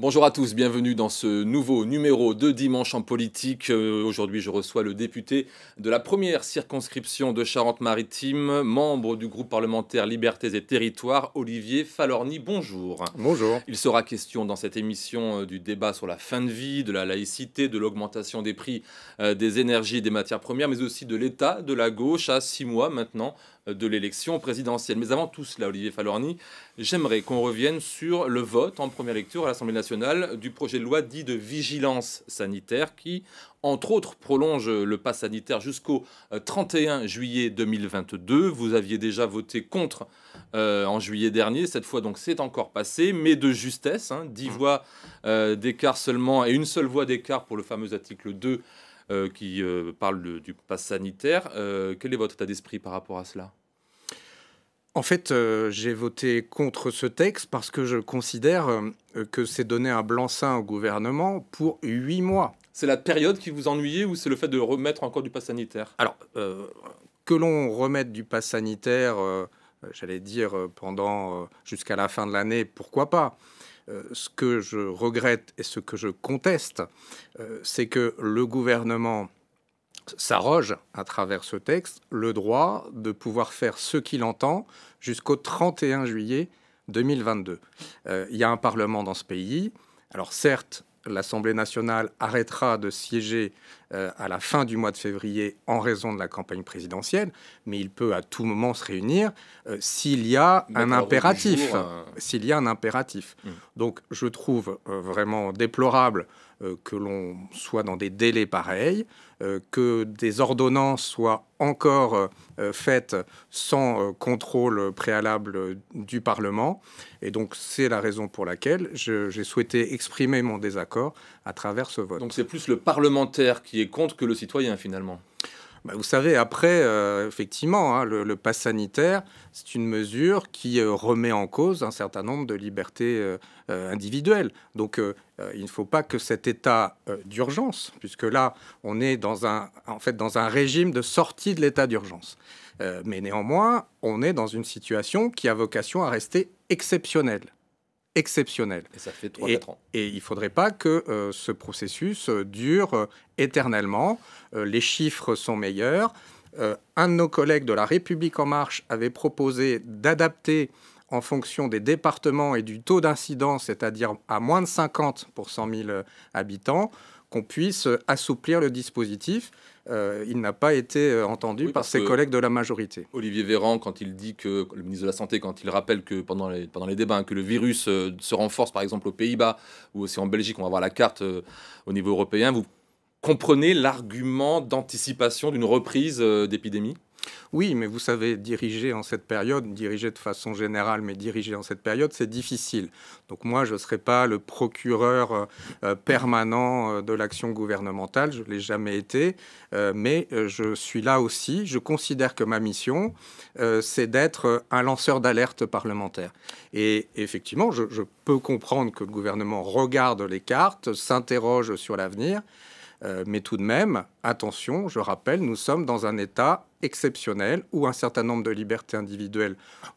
Bonjour à tous, bienvenue dans ce nouveau numéro de Dimanche en politique. Euh, aujourd'hui, je reçois le député de la première circonscription de Charente-Maritime, membre du groupe parlementaire Libertés et Territoires, Olivier Falorni. Bonjour. Bonjour. Il sera question dans cette émission euh, du débat sur la fin de vie, de la laïcité, de l'augmentation des prix euh, des énergies et des matières premières, mais aussi de l'état de la gauche à six mois maintenant de l'élection présidentielle. Mais avant tout cela, Olivier Falorni, j'aimerais qu'on revienne sur le vote en première lecture à l'Assemblée nationale du projet de loi dit de vigilance sanitaire qui, entre autres, prolonge le pass sanitaire jusqu'au 31 euh, juillet 2022. Vous aviez déjà voté contre euh, en juillet dernier, cette fois donc c'est encore passé, mais de justesse, hein, 10 mmh. voix euh, d'écart seulement et une seule voix d'écart pour le fameux article 2 qui parle du pass sanitaire. quel est votre état d'esprit par rapport à cela en fait, euh, j'ai voté contre ce texte parce que je considère euh, que c'est donner un blanc-seing au gouvernement pour huit mois. C'est la période qui vous ennuyait ou c'est le fait de remettre encore du pass sanitaire Alors, euh, que l'on remette du pass sanitaire, j'allais dire, pendant jusqu'à la fin de l'année, pourquoi pas ce que je regrette et ce que je conteste, c'est que le gouvernement s'arroge, à travers ce texte, le droit de pouvoir faire ce qu'il entend jusqu'au 31 juillet 2022. Euh, il y a un Parlement dans ce pays. Alors certes, l'Assemblée nationale arrêtera de siéger euh, à la fin du mois de février en raison de la campagne présidentielle, mais il peut à tout moment se réunir euh, s'il y a un impératif. S'il y a un impératif. Donc je trouve vraiment déplorable euh, que l'on soit dans des délais pareils, euh, que des ordonnances soient encore euh, faites sans contrôle préalable du Parlement. Et donc c'est la raison pour laquelle j'ai souhaité exprimer mon désaccord à travers ce vote. Donc c'est plus le parlementaire qui est contre que le citoyen finalement bah, vous savez, après, euh, effectivement, hein, le, pass sanitaire, c'est une mesure qui euh, remet en cause un certain nombre de libertés euh, individuelles. Donc, il ne faut pas que cet état d'urgence, puisque là, on est dans un régime de sortie de l'état d'urgence. mais néanmoins, on est dans une situation qui a vocation à rester exceptionnelle exceptionnel. Et ça fait Et il ne faudrait pas que euh, ce processus euh, dure euh, éternellement. les chiffres sont meilleurs. un de nos collègues de La République En Marche avait proposé d'adapter en fonction des départements et du taux d'incidence, c'est-à-dire à moins de 50 pour 100 000 habitants, qu'on puisse euh, assouplir le dispositif. Euh, il n'a pas été euh, entendu par ses collègues de la majorité. Olivier Véran, quand il dit que le ministre de la Santé, quand il rappelle que pendant les, débats, hein, que le virus se renforce par exemple aux Pays-Bas ou aussi en Belgique, on va voir la carte au niveau européen, vous comprenez l'argument d'anticipation d'une reprise d'épidémie oui, mais vous savez, diriger en cette période, diriger de façon générale, mais diriger en cette période, c'est difficile. Donc moi, je ne serai pas le procureur euh, euh, permanent euh, de l'action gouvernementale, je ne l'ai jamais été, mais je suis là aussi. Je considère que ma mission, c'est d'être un lanceur d'alerte parlementaire. Et effectivement, je, peux comprendre que le gouvernement regarde les cartes, s'interroge sur l'avenir. mais tout de même, attention, je rappelle, nous sommes dans un État exceptionnelles où un certain nombre de libertés individuelles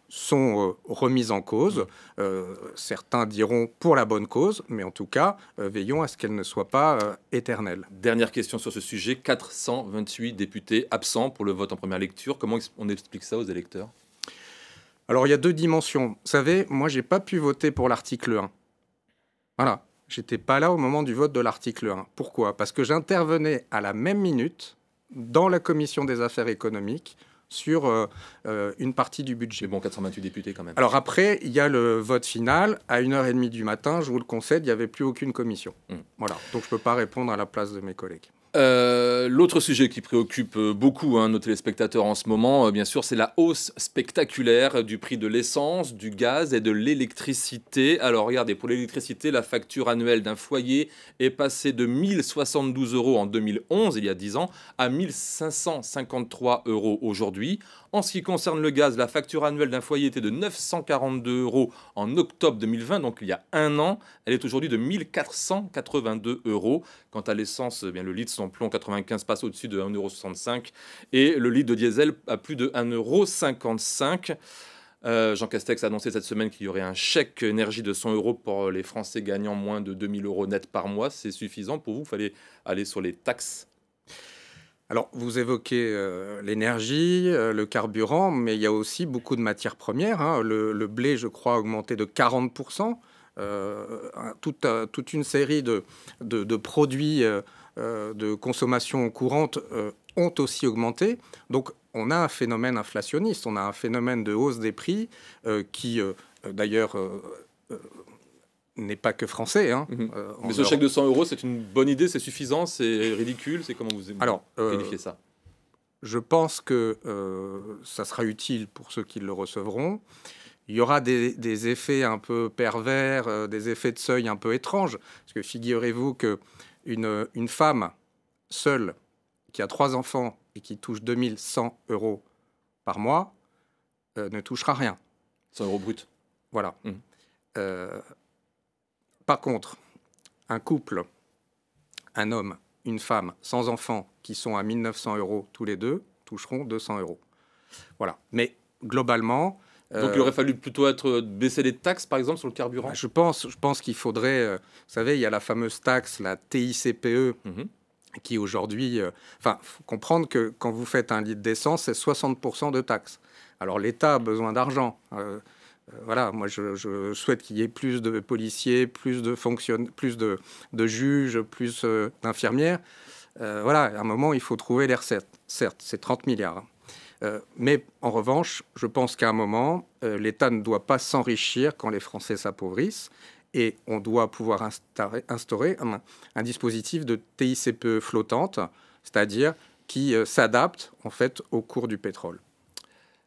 sont euh, remises en cause. Euh, certains diront pour la bonne cause, mais en tout cas, euh, veillons à ce qu'elle ne soit pas éternelle. Dernière question sur ce sujet, 428 députés absents pour le vote en première lecture. Comment on explique ça aux électeurs Alors, il y a deux dimensions. Vous savez, moi, je n'ai pas pu voter pour l'article 1. Voilà, j'étais pas là au moment du vote de l'article 1. Pourquoi Parce que j'intervenais à la même minute dans la commission des affaires économiques sur euh, euh, une partie du budget. Bon, 428 députés quand même. Alors après, il y a le vote final à 1h30 du matin. Je vous le concède, il n'y avait plus aucune commission. Mmh. Voilà, donc je ne peux pas répondre à la place de mes collègues. Euh, l'autre sujet qui préoccupe euh, beaucoup hein, nos téléspectateurs en ce moment, euh, bien sûr, c'est la hausse spectaculaire du prix de l'essence, du gaz et de l'électricité. Alors regardez, pour l'électricité, la facture annuelle d'un foyer est passée de 1072 euros en 2011, il y a 10 ans, à 1553 euros aujourd'hui. En ce qui concerne le gaz, la facture annuelle d'un foyer était de 942 euros en octobre 2020, donc il y a un an. Elle est aujourd'hui de 1482 euros. Quant à l'essence, eh bien le litre plomb 95 passe au-dessus de 1,65€ et le litre de diesel à plus de 1,55€. Euh, Jean Castex a annoncé cette semaine qu'il y aurait un chèque énergie de 100 euros pour les Français gagnant moins de 2000 euros net par mois. C'est suffisant pour vous Il fallait aller sur les taxes alors, vous évoquez euh, l'énergie, euh, le carburant, mais il y a aussi beaucoup de matières premières. Hein. Le, blé, je crois, a augmenté de 40%. Euh, toute, une série de, de, de produits euh, de consommation courante euh, ont aussi augmenté. Donc on a un phénomène inflationniste, on a un phénomène de hausse des prix euh, qui, d'ailleurs, n'est pas que français. Hein. Mhm. Mais ce chèque de 100 euros, c'est une bonne idée, c'est suffisant, c'est ridicule, c'est comment vous Alors, qualifiez ça Je pense que ça sera utile pour ceux qui le recevront. Il y aura des, des effets un peu pervers, des effets de seuil un peu étranges, parce que figurez-vous que une, femme seule qui a trois enfants et qui touche 2100 euros par mois euh, ne touchera rien. 100 euros brut. Voilà. Mmh. Euh, par contre, un couple, un homme, une femme sans enfants qui sont à 1900 euros tous les deux toucheront 200 euros. Voilà. Mais globalement, donc il euh, aurait fallu plutôt être euh, baisser les taxes, par exemple, sur le carburant. Bah, je pense, je pense qu'il faudrait. Euh, vous savez, il y a la fameuse taxe, la TICPE. Mhm. qui aujourd'hui, enfin, faut comprendre que quand vous faites un litre d'essence, c'est 60% de taxes. Alors l'État a besoin d'argent. voilà, moi je, souhaite qu'il y ait plus de policiers, plus de fonctionnaires, plus de, de, juges, plus d'infirmières. voilà, à un moment, il faut trouver les recettes. Certes, c'est 30 milliards. Hein. Euh, mais en revanche, je pense qu'à un moment, euh, l'État ne doit pas s'enrichir quand les Français s'appauvrissent. Et on doit pouvoir instaurer, un, dispositif de TICPE flottante, c'est-à-dire qui euh, s'adapte en fait au cours du pétrole.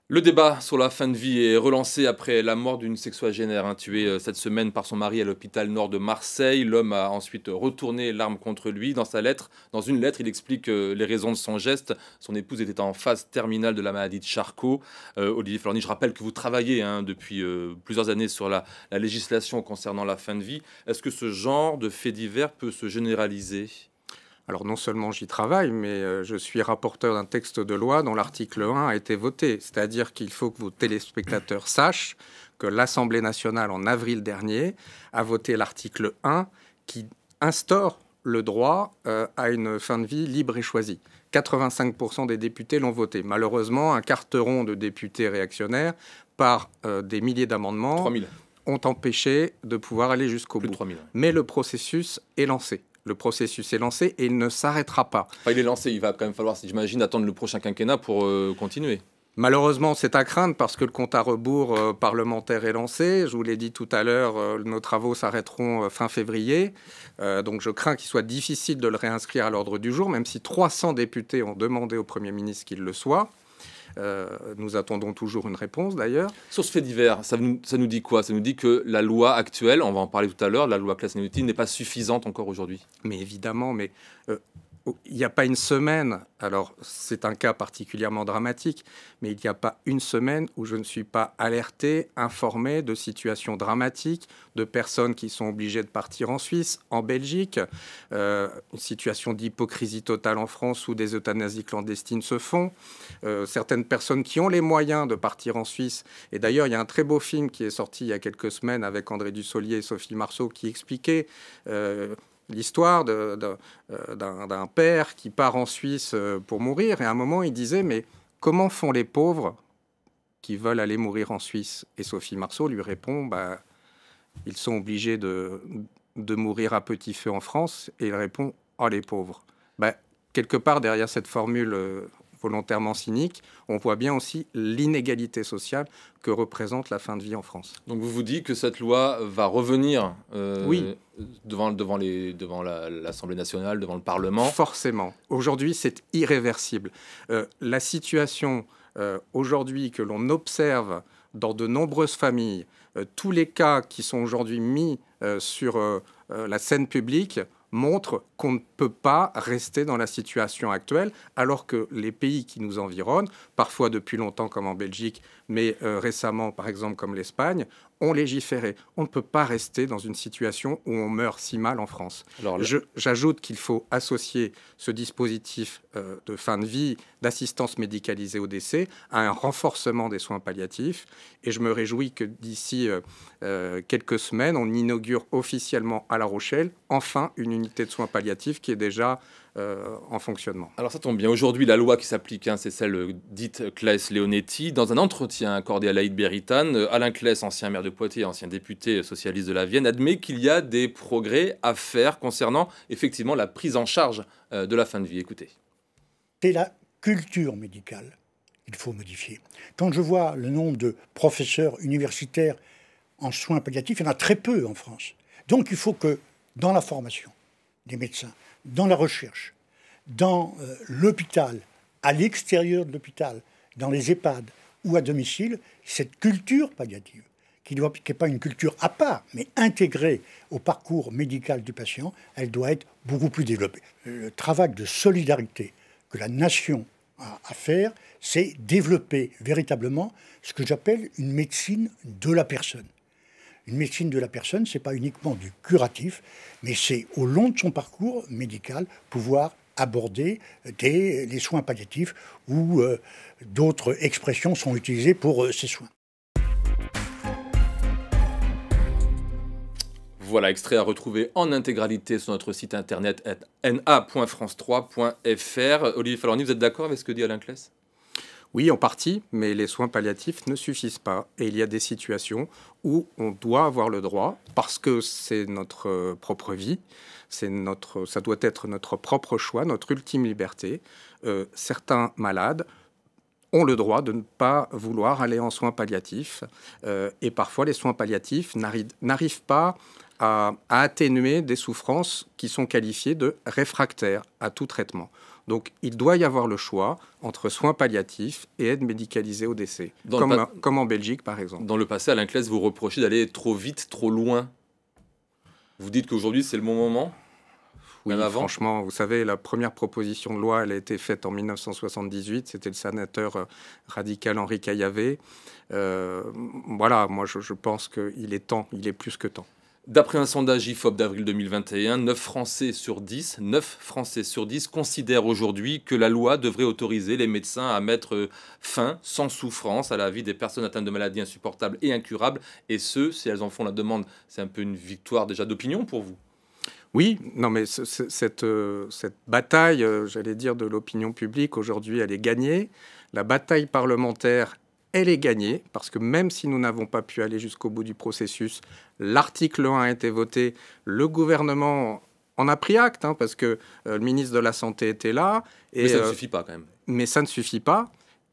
Le débat sur la fin de vie est relancé après la mort d'une sexuagénaire hein, tuée euh, cette semaine par son mari à l'hôpital nord de Marseille. L'homme a ensuite retourné l'arme contre lui. Dans sa lettre, dans une lettre, il explique euh, les raisons de son geste. Son épouse était en phase terminale de la maladie de Charcot. Euh, Olivier Florny, je rappelle que vous travaillez hein, depuis plusieurs années sur la, la législation concernant la fin de vie. Est-ce que ce genre de fait divers peut se généraliser alors non seulement j'y travaille, mais euh, je suis rapporteur d'un texte de loi dont l'article 1 a été voté. C'est-à-dire qu'il faut que vos téléspectateurs sachent que l'Assemblée nationale, en avril dernier, a voté l'article 1 qui instaure le droit euh, à une fin de vie libre et choisie. 85% des députés l'ont voté. Malheureusement, un carteron de députés réactionnaires, par euh, des milliers d'amendements, ont empêché de pouvoir aller jusqu'au bout. Mais le processus est lancé le processus est lancé et il ne s'arrêtera pas. il est lancé, il va quand même falloir, j'imagine, attendre le prochain quinquennat pour euh, continuer. Malheureusement, c'est à craindre parce que le compte à rebours euh, parlementaire est lancé. Je vous l'ai dit tout à l'heure, euh, nos travaux s'arrêteront fin février. donc je crains qu'il soit difficile de le réinscrire à l'ordre du jour, même si 300 députés ont demandé au Premier ministre qu'il le soit. Euh, nous attendons toujours une réponse d'ailleurs. Sur ce fait divers, ça nous, dit quoi Ça nous dit que la loi actuelle, on va en parler tout à l'heure, la loi classe inutile n'est pas suffisante encore aujourd'hui. Mais évidemment, mais euh, il n'y a pas une semaine, alors c'est un cas particulièrement dramatique, mais il n'y a pas une semaine où je ne suis pas alerté, informé de situations dramatiques, de personnes qui sont obligées de partir en Suisse, en Belgique, euh, une situation d'hypocrisie totale en France où des euthanasies clandestines se font, euh, certaines personnes qui ont les moyens de partir en Suisse. Et d'ailleurs, il y a un très beau film qui est sorti il y a quelques semaines avec André Dussolier et Sophie Marceau qui expliquait... Euh, l'histoire euh, d'un père qui part en Suisse euh, pour mourir. Et à un moment, il disait, mais comment font les pauvres qui veulent aller mourir en Suisse Et Sophie Marceau lui répond, bah, ils sont obligés de, de mourir à petit feu en France. Et il répond, oh les pauvres. Bah, quelque part derrière cette formule euh, volontairement cynique, on voit bien aussi l'inégalité sociale que représente la fin de vie en France. Donc vous vous dites que cette loi va revenir euh, devant, devant, l'Assemblée nationale, devant le Parlement Forcément. Aujourd'hui, c'est irréversible. Euh, la situation euh, aujourd'hui que l'on observe dans de nombreuses familles, tous les cas qui sont aujourd'hui mis sur la scène publique montre qu'on ne peut pas rester dans la situation actuelle, alors que les pays qui nous environnent, parfois depuis longtemps comme en Belgique, mais euh, récemment par exemple comme l'Espagne, on légiférait. On ne peut pas rester dans une situation où on meurt si mal en France. j'ajoute qu'il faut associer ce dispositif euh, de fin de vie, d'assistance médicalisée au décès, à un renforcement des soins palliatifs. Et je me réjouis que d'ici euh, euh, quelques semaines, on inaugure officiellement à La Rochelle enfin une unité de soins palliatifs qui est déjà euh, en fonctionnement. Alors ça tombe bien. Aujourd'hui, la loi qui s'applique, hein, c'est celle dite Claes-Leonetti. Dans un entretien accordé à Laïd Beritane, euh, Alain Claes, ancien maire de Poitiers, ancien député socialiste de la Vienne, admet qu'il y a des progrès à faire concernant effectivement la prise en charge euh, de la fin de vie. Écoutez. C'est la culture médicale qu'il faut modifier. Quand je vois le nombre de professeurs universitaires en soins palliatifs, il y en a très peu en France. Donc il faut que dans la formation des médecins, dans la recherche, dans euh, l'hôpital, à l'extérieur de l'hôpital, dans les EHPAD ou à domicile, cette culture palliative, qui n'est pas une culture à part, mais intégrée au parcours médical du patient, elle doit être beaucoup plus développée. Le travail de solidarité que la nation a à faire, c'est développer véritablement ce que j'appelle une médecine de la personne. Une médecine de la personne, ce n'est pas uniquement du curatif, mais c'est au long de son parcours médical pouvoir aborder euh, des, euh, les soins palliatifs ou euh, d'autres expressions sont utilisées pour ces soins. Voilà, extrait à retrouver en intégralité sur notre site internet na.france3.fr. Olivier Falorni, vous êtes d'accord avec ce que dit Alain Kless oui, en partie, mais les soins palliatifs ne suffisent pas. Et il y a des situations où on doit avoir le droit, parce que c'est notre euh, propre vie, notre, ça doit être notre propre choix, notre ultime liberté. Euh, certains malades ont le droit de ne pas vouloir aller en soins palliatifs. Euh, et parfois, les soins palliatifs n'arrivent pas à, atténuer des souffrances qui sont qualifiées de réfractaires à tout traitement. Donc il doit y avoir le choix entre soins palliatifs et aide médicalisée au décès, comme, en Belgique par exemple. Dans le passé, Alain Clès, vous reprochez d'aller trop vite, trop loin. Vous dites qu'aujourd'hui c'est le bon moment oui, franchement, vous savez, la première proposition de loi, elle a été faite en 1978. C'était le sénateur euh, radical Henri Caillavé. Euh, voilà, moi, je, je pense qu'il est temps, il est plus que temps. D'après un sondage IFOP d'avril 2021, 9 Français sur 10, 9 Français sur 10 considèrent aujourd'hui que la loi devrait autoriser les médecins à mettre euh, fin, sans souffrance, à la vie des personnes atteintes de maladies insupportables et incurables. Et ce, si elles en font la demande, c'est un peu une victoire déjà d'opinion pour vous. Oui, non, mais cette, euh, cette bataille, euh, j'allais dire, de l'opinion publique, aujourd'hui, elle est gagnée. La bataille parlementaire, elle est gagnée, parce que même si nous n'avons pas pu aller jusqu'au bout du processus, l'article 1 a été voté, le gouvernement en a pris acte, hein, parce que euh, le ministre de la Santé était là. Et, mais ça ne euh, suffit pas quand même. Mais ça ne suffit pas.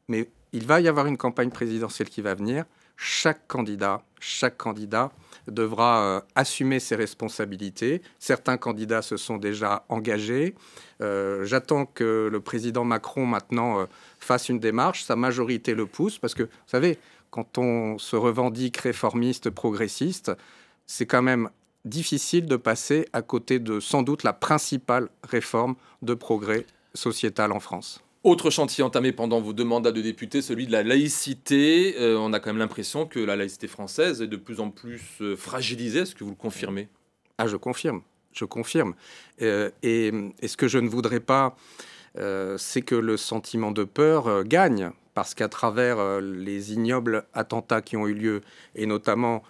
Mais il va y avoir une campagne présidentielle qui va venir chaque candidat, chaque candidat devra euh, assumer ses responsabilités. Certains candidats se sont déjà engagés. Euh, j'attends que le président Macron maintenant euh, fasse une démarche, sa majorité le pousse, parce que, vous savez, quand on se revendique réformiste, progressiste, c'est quand même difficile de passer à côté de sans doute la principale réforme de progrès sociétal en France. Autre chantier entamé pendant vos deux mandats de député, celui de la laïcité. Euh, on a quand même l'impression que la laïcité française est de plus en plus euh, fragilisée. Est-ce que vous le confirmez Ah, je confirme. Je confirme. Euh, et, ce que je ne voudrais pas, c'est que le sentiment de peur gagne. Parce qu'à travers les ignobles attentats qui ont eu lieu, et notamment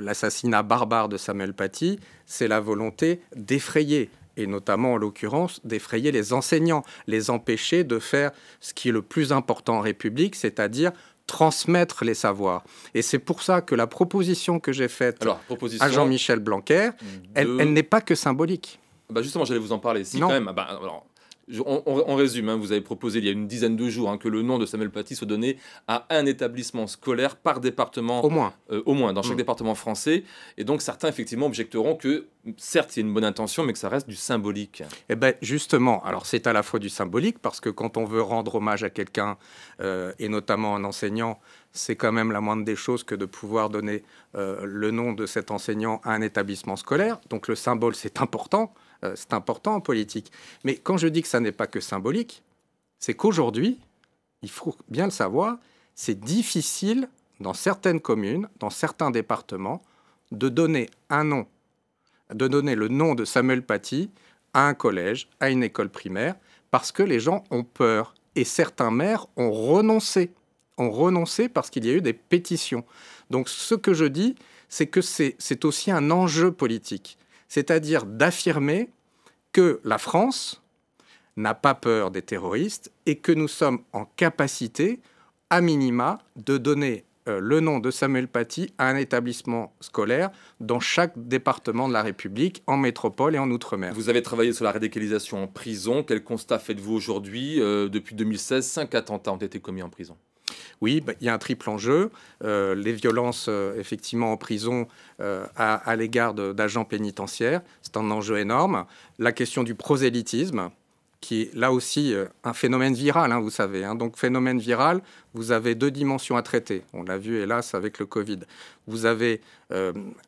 l'assassinat barbare de Samuel Paty, c'est la volonté d'effrayer, et notamment en l'occurrence, d'effrayer les enseignants, les empêcher de faire ce qui est le plus important en République, c'est-à-dire transmettre les savoirs. Et c'est pour ça que la proposition que j'ai faite à Jean-Michel Blanquer, elle, n'est pas que symbolique. Bah justement, j'allais vous en parler. Si, quand même, ah, bah, on, on, résume, hein, vous avez proposé il y a une dizaine de jours hein, que le nom de Samuel Paty soit donné à un établissement scolaire par département. Au moins. Euh, au moins, dans chaque mm. département français. Et donc certains, effectivement, objecteront que, certes, il y a une bonne intention, mais que ça reste du symbolique. Eh bien, justement, alors c'est à la fois du symbolique, parce que quand on veut rendre hommage à quelqu'un, euh, et notamment un enseignant, c'est quand même la moindre des choses que de pouvoir donner euh, le nom de cet enseignant à un établissement scolaire. Donc le symbole, c'est important. Euh, c'est important en politique. Mais quand je dis que ça n'est pas que symbolique, c'est qu'aujourd'hui, il faut bien le savoir, c'est difficile dans certaines communes, dans certains départements, de donner un nom, de donner le nom de Samuel Paty à un collège, à une école primaire, parce que les gens ont peur. Et certains maires ont renoncé, ont renoncé parce qu'il y a eu des pétitions. Donc ce que je dis, c'est que c'est aussi un enjeu politique c'est-à-dire d'affirmer que la France n'a pas peur des terroristes et que nous sommes en capacité, à minima, de donner euh, le nom de Samuel Paty à un établissement scolaire dans chaque département de la République, en métropole et en Outre-mer. Vous avez travaillé sur la radicalisation en prison. Quel constat faites-vous aujourd'hui euh, Depuis 2016, cinq attentats ont été commis en prison. Oui, bah, il y a un triple enjeu. Euh, les violences, euh, effectivement, en prison euh, à, l'égard d'agents pénitentiaires, c'est un enjeu énorme. La question du prosélytisme, qui est là aussi un phénomène viral, hein, vous savez. Hein. Donc, phénomène viral, vous avez deux dimensions à traiter. On l'a vu, hélas, avec le Covid. Vous avez,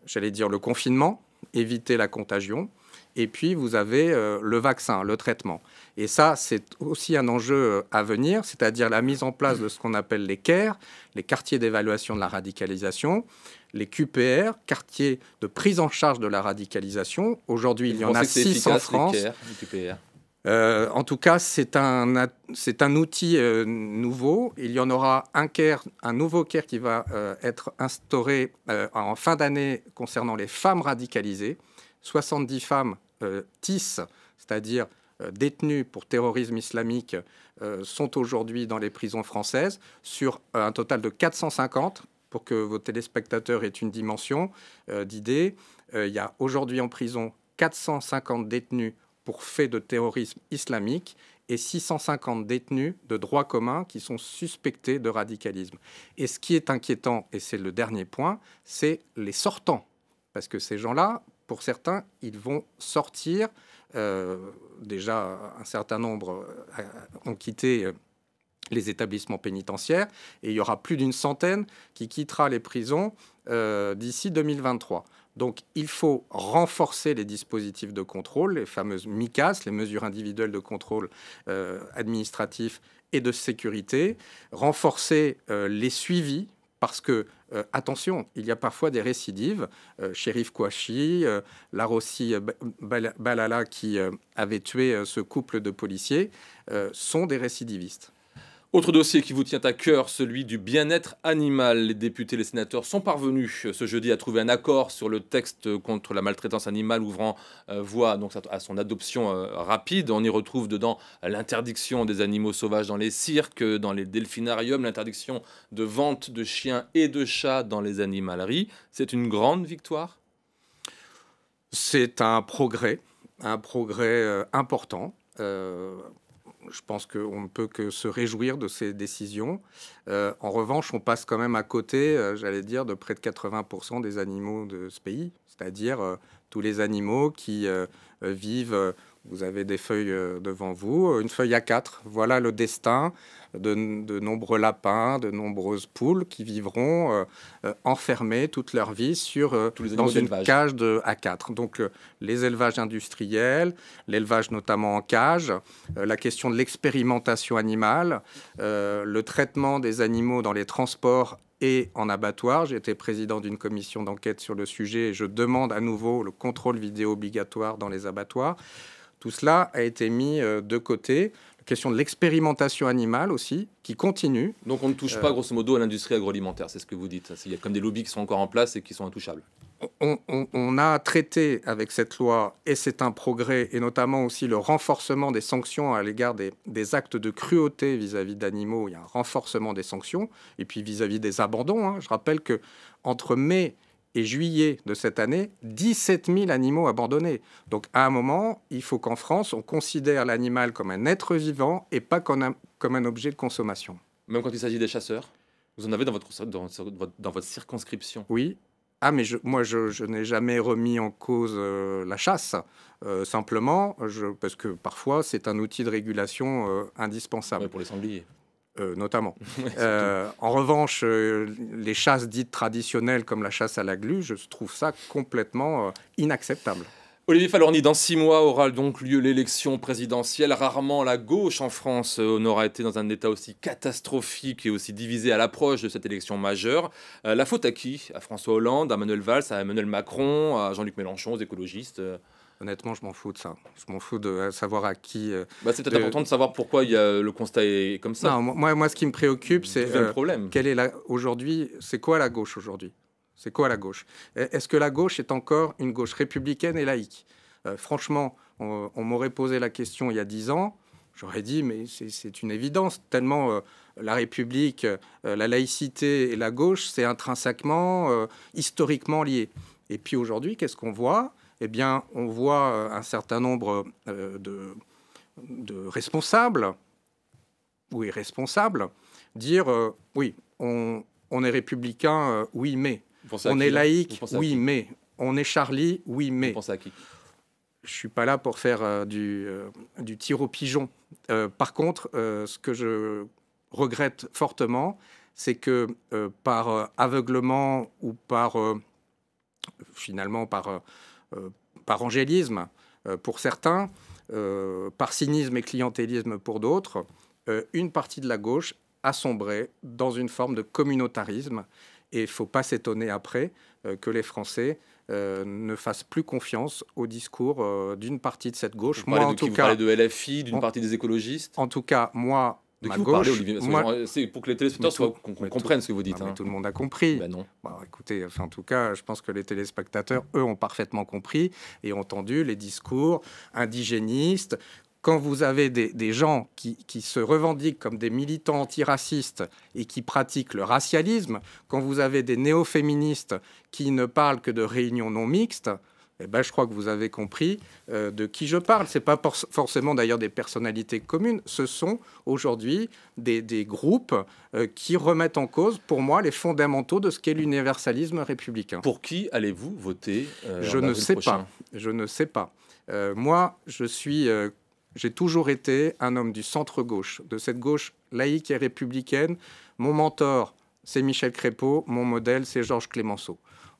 j'allais dire, le confinement, éviter la contagion et puis vous avez euh, le vaccin, le traitement. Et ça, c'est aussi un enjeu euh, à venir, c'est-à-dire la mise en place de ce qu'on appelle les CARE, les quartiers d'évaluation de la radicalisation, les QPR, quartiers de prise en charge de la radicalisation. Aujourd'hui, il y en a six en France. Les les euh, en tout cas, c'est un, c'est un outil nouveau. Il y en aura un, un nouveau CARE qui va être instauré en fin d'année concernant les femmes radicalisées. 70 femmes euh, TIS, c'est-à-dire euh, détenus pour terrorisme islamique, euh, sont aujourd'hui dans les prisons françaises, sur un total de 450 pour que vos téléspectateurs aient une dimension d'idée. il y a aujourd'hui en prison 450 détenus pour faits de terrorisme islamique et 650 détenus de droit commun qui sont suspectés de radicalisme. Et ce qui est inquiétant, et c'est le dernier point, c'est les sortants. Parce que ces gens-là, pour certains, ils vont sortir. Euh, déjà, un certain nombre euh, ont quitté euh, les établissements pénitentiaires et il y aura plus d'une centaine qui quittera les prisons d'ici 2023. Donc il faut renforcer les dispositifs de contrôle, les fameuses MICAS, les mesures individuelles de contrôle administratif et de sécurité, renforcer les suivis parce que euh, attention, il y a parfois des récidives. Chérif euh, Kouachi, euh, Larossi Balala qui avait tué ce couple de policiers, sont des récidivistes. Autre dossier qui vous tient à cœur, celui du bien-être animal. Les députés et les sénateurs sont parvenus euh, ce jeudi à trouver un accord sur le texte contre la maltraitance animale ouvrant euh, voie donc, à son adoption euh, rapide. On y retrouve dedans l'interdiction des animaux sauvages dans les cirques, dans les delphinariums, l'interdiction de vente de chiens et de chats dans les animaleries. C'est une grande victoire C'est un progrès, un progrès important je pense qu'on ne peut que se réjouir de ces décisions. Euh, en revanche, on passe quand même à côté, euh, j'allais dire, de près de 80% des animaux de ce pays, c'est-à-dire euh, tous les animaux qui vivent vous avez des feuilles euh, devant vous, une feuille A4. Voilà le destin de, de nombreux lapins, de nombreuses poules qui vivront euh, euh, enfermées toute leur vie sur, dans une cage de A4. Donc les élevages industriels, l'élevage notamment en cage, la question de l'expérimentation animale, le traitement des animaux dans les transports et en abattoir. J'ai été président d'une commission d'enquête sur le sujet et je demande à nouveau le contrôle vidéo obligatoire dans les abattoirs. Tout cela a été mis euh, de côté. La question de l'expérimentation animale aussi, qui continue. Donc on ne touche euh, pas grosso modo à l'industrie agroalimentaire, c'est ce que vous dites. Il y a comme des lobbies qui sont encore en place et qui sont intouchables. On, a traité avec cette loi, et c'est un progrès, et notamment aussi le renforcement des sanctions à l'égard des, actes de cruauté vis-à-vis d'animaux. Il y a un renforcement des sanctions, et puis vis-à-vis des abandons. Hein. Je rappelle que entre mai et juillet de cette année, 17 000 animaux abandonnés. Donc à un moment, il faut qu'en France, on considère l'animal comme un être vivant et pas comme un, objet de consommation. Même quand il s'agit des chasseurs Vous en avez dans votre, dans, votre circonscription Oui, ah, mais moi, je, n'ai jamais remis en cause euh, la chasse. Euh, simplement, je, parce que parfois, c'est un outil de régulation euh, indispensable. pour les sangliers. Euh, notamment. Euh, en revanche, euh, les chasses dites traditionnelles comme la chasse à la glu, je trouve ça complètement inacceptable. Olivier Falorni, dans six mois aura donc lieu l'élection présidentielle. Rarement la gauche en France n'aura été dans un état aussi catastrophique et aussi divisé à l'approche de cette élection majeure. la faute à qui À François Hollande, à Manuel Valls, à Emmanuel Macron, à Jean-Luc Mélenchon, aux écologistes Honnêtement, je m'en fous de ça. Je m'en fous de euh, savoir à qui. Euh, bah, c'est peut-être important de savoir pourquoi il y a, le constat est comme ça. moi, moi, ce qui me préoccupe, c'est Quel euh, problème. Quelle est la aujourd'hui C'est quoi la gauche aujourd'hui C'est quoi la gauche Est-ce que la gauche est encore une gauche républicaine et laïque Franchement, on, on m'aurait posé la question il y a dix ans, j'aurais dit mais c'est une évidence. Tellement la République, la laïcité et la gauche, c'est intrinsèquement, historiquement lié. Et puis aujourd'hui, qu'est-ce qu'on voit eh bien, on voit euh, un certain nombre euh, de, responsables ou irresponsables dire euh, oui, on, est républicain, oui, mais. On est laïque, oui, mais. On est Charlie, oui, mais. Je à qui je suis pas là pour faire du, du, tir au pigeon. par contre, ce que je regrette fortement, c'est que par aveuglement ou par finalement par euh, par angélisme euh, pour certains, euh, par cynisme et clientélisme pour d'autres, une partie de la gauche a sombré dans une forme de communautarisme. Et il ne faut pas s'étonner après que les Français ne fassent plus confiance au discours d'une partie de cette gauche. moi, en tout qui, vous cas, de LFI, d'une partie des écologistes. En tout cas, moi, de C'est pour que les téléspectateurs comprennent ce que vous dites. Hein. Tout le monde a compris. Ben non. écoutez, en tout cas, je pense que les téléspectateurs, eux, ont parfaitement compris et entendu les discours indigénistes. Quand vous avez des, gens qui, qui, se revendiquent comme des militants antiracistes et qui pratiquent le racialisme, quand vous avez des néo-féministes qui ne parlent que de réunions non mixtes, eh ben, je crois que vous avez compris euh, de qui je parle. Ce n'est pas forcément d'ailleurs des personnalités communes, ce sont aujourd'hui des, groupes euh, qui remettent en cause, pour moi, les fondamentaux de ce qu'est l'universalisme républicain. Pour qui allez-vous voter euh, je, ne sais pas. je ne sais pas. moi, je suis... j'ai toujours été un homme du centre-gauche, de cette gauche laïque et républicaine. Mon mentor, c'est Michel Crépeau. Mon modèle, c'est Georges Clémenceau.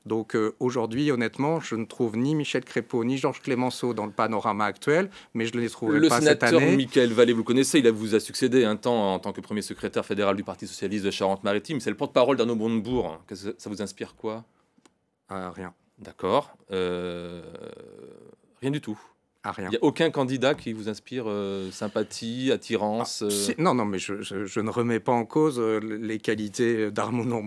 Donc euh, aujourd'hui, honnêtement, je ne trouve ni Michel Crépeau ni Georges Clémenceau dans le panorama actuel, mais je ne les trouverai pas cette année. Le sénateur Michael Vallée, vous connaissez, il vous a succédé un temps en tant que premier secrétaire fédéral du Parti socialiste de Charente-Maritime. C'est le porte-parole d'Arnaud Bonnebourg. Ça vous inspire quoi ah, Rien. D'accord. Euh, rien du tout. Il n'y a aucun candidat qui vous inspire euh, sympathie, attirance ah, euh, Non, non, mais je, ne remets pas en cause euh, les qualités d'Arnaud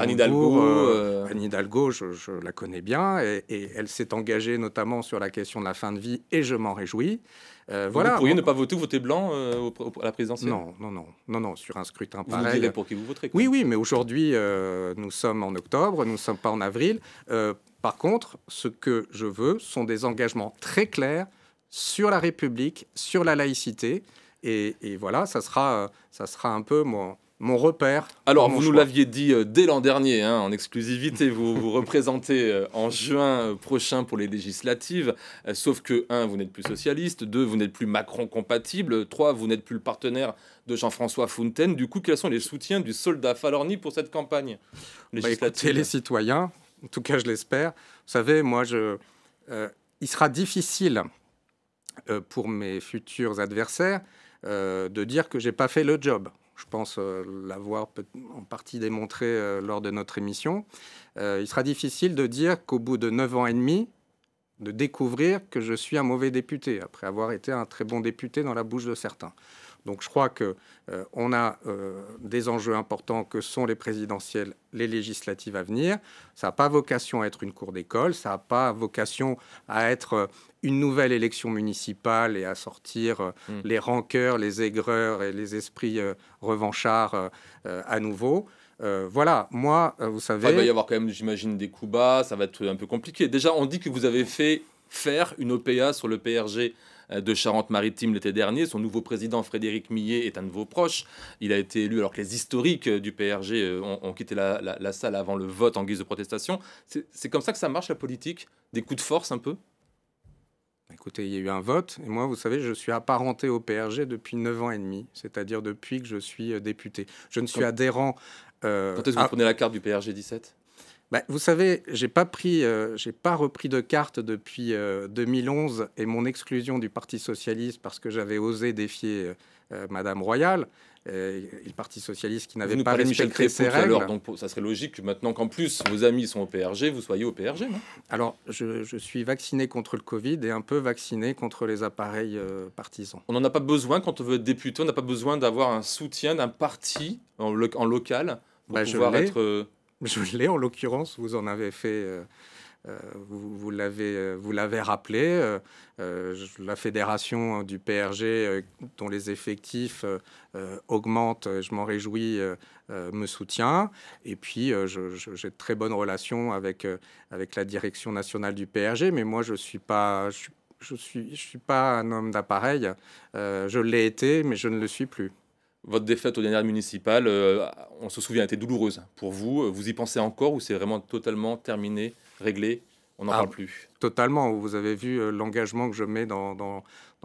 Anne Hidalgo. Euh, Anne Hidalgo, je, la connais bien, et, elle s'est engagée notamment sur la question de la fin de vie, et je m'en réjouis. voilà. Vous pourriez ne pas voter, voter blanc à la présidentielle Non, non, non, non, non, sur un scrutin vous pareil. pour qui vous voterez. Oui, oui, mais aujourd'hui, nous sommes en octobre, nous ne sommes pas en avril. par contre, ce que je veux sont des engagements très clairs sur la République, sur la laïcité. Et, voilà, ça sera, euh, ça sera un peu mon, repère. Alors, vous nous l'aviez dit euh, dès l'an dernier, hein, en exclusivité, vous vous représentez euh, en juin prochain pour les législatives, sauf que, un, vous n'êtes plus socialiste, deux, vous n'êtes plus Macron compatible, trois, vous n'êtes plus le partenaire de Jean-François Fontaine. Du coup, quels sont les soutiens du soldat Falorni pour cette campagne bah, les citoyens, en tout cas, je l'espère. Vous savez, moi, il sera difficile euh, pour mes futurs adversaires euh, de dire que n'ai pas fait le job je pense euh, l'avoir en partie démontré lors de notre émission, il sera difficile de dire qu'au bout de neuf ans et demi, de découvrir que je suis un mauvais député, après avoir été un très bon député dans la bouche de certains. Donc je crois qu'on euh, a euh, des enjeux importants que sont les présidentielles, les législatives à venir. Ça n'a pas vocation à être une cour d'école, ça n'a pas vocation à être euh, une nouvelle élection municipale et à sortir hmm. les rancœurs, les aigreurs et les esprits revanchards à nouveau. voilà, moi, vous savez. Ah, il va y avoir quand même, j'imagine, des coups bas, ça va être un peu compliqué. Déjà, on dit que vous avez fait faire une OPA sur le PRG euh, de Charente-Maritime l'été dernier. Son nouveau président, Frédéric Millet, est un nouveau proche. Il a été élu alors que les historiques euh, du PRG euh, ont, quitté la, salle avant le vote en guise de protestation. C'est comme ça que ça marche la politique Des coups de force un peu Écoutez, il y a eu un vote, et moi, vous savez, je suis apparenté au PRG depuis 9 ans et demi, c'est-à-dire depuis que je suis député. Je ne suis adhérent... Quand est-ce que vous prenez la carte du PRG 17 bah, vous savez, je n'ai pas, euh, pas repris de carte depuis 2011 euh, et mon exclusion du Parti socialiste parce que j'avais osé défier euh, Madame Royal. le Parti socialiste qui n'avait pas respecté ses règles. Alors, donc ça serait logique que maintenant qu'en plus vos amis sont au PRG, vous soyez au PRG, non Alors, je, suis vacciné contre le Covid et un peu vacciné contre les appareils partisans. On n'en a pas besoin quand on veut être député, on n'a pas besoin d'avoir un soutien d'un parti en, local pour bah, pouvoir être je l'ai en l'occurrence, vous en avez fait. vous euh, euh, vous, vous l'avez euh, rappelé, la fédération du PRG, dont les effectifs augmentent, je m'en réjouis, me soutient. Et puis, j'ai de très bonnes relations avec, avec la direction nationale du PRG, mais moi, je ne suis pas... je suis, je suis pas un homme d'appareil. je l'ai été, mais je ne le suis plus votre défaite aux dernières municipales, euh, on se souvient, était été douloureuse pour vous. Vous y pensez encore ou c'est vraiment totalement terminé, réglé On n'en ah, parle plus Totalement. Vous avez vu euh, l'engagement que je mets dans,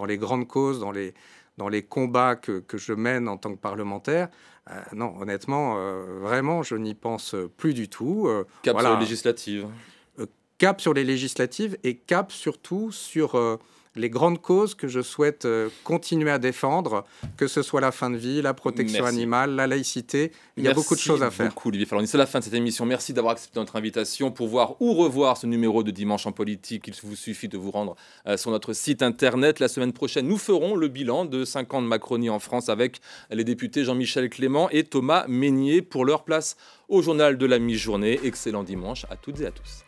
les grandes causes, dans les, combats que, je mène en tant que parlementaire. Euh, non, honnêtement, vraiment, je n'y pense plus du tout. cap sur les législatives. cap sur les législatives et cap surtout sur les grandes causes que je souhaite euh, continuer à défendre, que ce soit la fin de vie, la protection animale, la laïcité. Il y a beaucoup de choses à faire. Merci Beaucoup, Olivier C'est la fin de cette émission. Merci d'avoir accepté notre invitation. Pour voir ou revoir ce numéro de Dimanche en politique, il vous suffit de vous rendre euh, sur notre site internet. La semaine prochaine, nous ferons le bilan de 5 ans de Macronie en France avec les députés Jean-Michel Clément et Thomas Meignier pour leur place au journal de la mi-journée. Excellent dimanche à toutes et à tous.